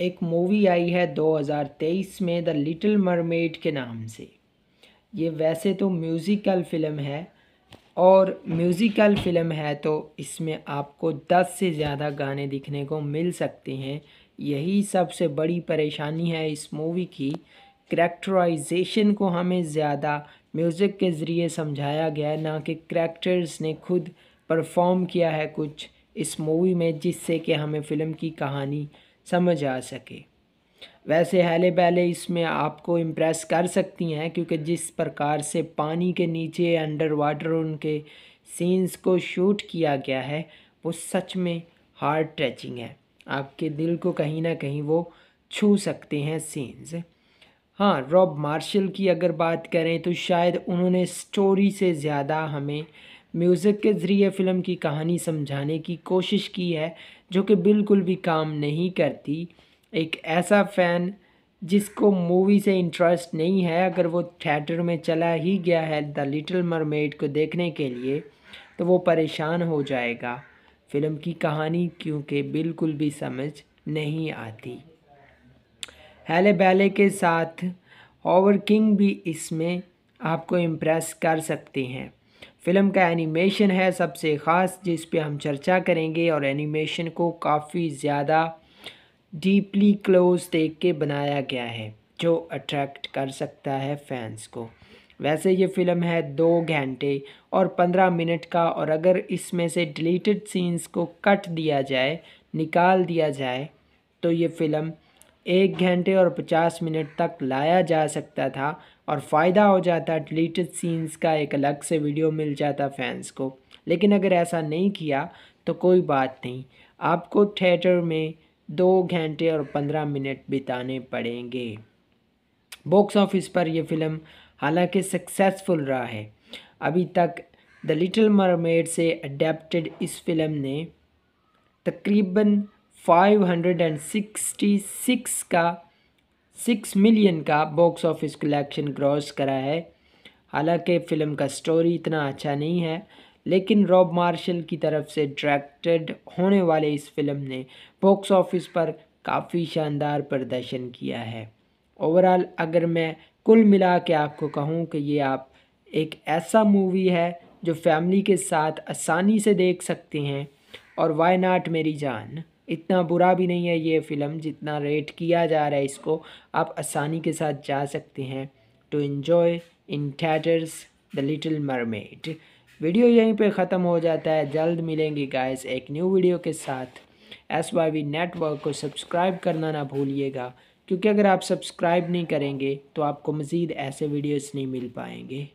एक मूवी आई है 2023 में द लिटिल मरमेड के नाम से ये वैसे तो म्यूज़िकल फ़िल्म है और म्यूज़िकल फ़िल्म है तो इसमें आपको 10 से ज़्यादा गाने दिखने को मिल सकते हैं यही सबसे बड़ी परेशानी है इस मूवी की करेक्टराइजेशन को हमें ज़्यादा म्यूज़िक के ज़रिए समझाया गया है ना कि करेक्टर्स ने खुद परफॉर्म किया है कुछ इस मूवी में जिससे कि हमें फ़िल्म की कहानी समझ आ सके वैसे हैले बैले इसमें आपको इम्प्रेस कर सकती हैं क्योंकि जिस प्रकार से पानी के नीचे अंडर वाटर उनके सीन्स को शूट किया गया है वो सच में हार्ड टचिंग है आपके दिल को कहीं ना कहीं वो छू सकते हैं सीन्स हाँ रॉब मार्शल की अगर बात करें तो शायद उन्होंने स्टोरी से ज़्यादा हमें म्यूज़िक के ज़रिए फ़िल्म की कहानी समझाने की कोशिश की है जो कि बिल्कुल भी काम नहीं करती एक ऐसा फ़ैन जिसको मूवी से इंटरेस्ट नहीं है अगर वो थिएटर में चला ही गया है द लिटिल मरमेड को देखने के लिए तो वो परेशान हो जाएगा फिल्म की कहानी क्योंकि बिल्कुल भी समझ नहीं आती हेले बैले के साथ ओवर किंग भी इसमें आपको इम्प्रेस कर सकती हैं फिल्म का एनिमेशन है सबसे ख़ास जिस पे हम चर्चा करेंगे और एनिमेशन को काफ़ी ज़्यादा डीपली क्लोज देख के बनाया गया है जो अट्रैक्ट कर सकता है फैंस को वैसे ये फ़िल्म है दो घंटे और पंद्रह मिनट का और अगर इसमें से डिलीटेड सीन्स को कट दिया जाए निकाल दिया जाए तो ये फ़िल्म एक घंटे और पचास मिनट तक लाया जा सकता था और फ़ायदा हो जाता डिलीटेड सीन्स का एक अलग से वीडियो मिल जाता फैंस को लेकिन अगर ऐसा नहीं किया तो कोई बात नहीं आपको थिएटर में दो घंटे और पंद्रह मिनट बिताने पड़ेंगे बॉक्स ऑफिस पर यह फिल्म हालांकि सक्सेसफुल रहा है अभी तक द लिटिल मरमेड से अडेप्टेड इस फिल्म ने तकरीबन 566 का सिक्स मिलियन का बॉक्स ऑफिस कलेक्शन क्रॉस करा है हालांकि फ़िल्म का स्टोरी इतना अच्छा नहीं है लेकिन रॉब मार्शल की तरफ से डायरेक्टेड होने वाले इस फिल्म ने बॉक्स ऑफिस पर काफ़ी शानदार प्रदर्शन किया है ओवरऑल अगर मैं कुल मिला के आपको कहूँ कि ये आप एक ऐसा मूवी है जो फैमिली के साथ आसानी से देख सकते हैं और वाई नाट मेरी जान इतना बुरा भी नहीं है ये फ़िल्म जितना रेट किया जा रहा है इसको आप आसानी के साथ जा सकते हैं to enjoy in theaters the little mermaid video यहीं पे ख़त्म हो जाता है जल्द मिलेंगे गाइस एक न्यू वीडियो के साथ एस नेटवर्क को सब्सक्राइब करना ना भूलिएगा क्योंकि अगर आप सब्सक्राइब नहीं करेंगे तो आपको मज़ीद ऐसे वीडियोस नहीं मिल पाएंगे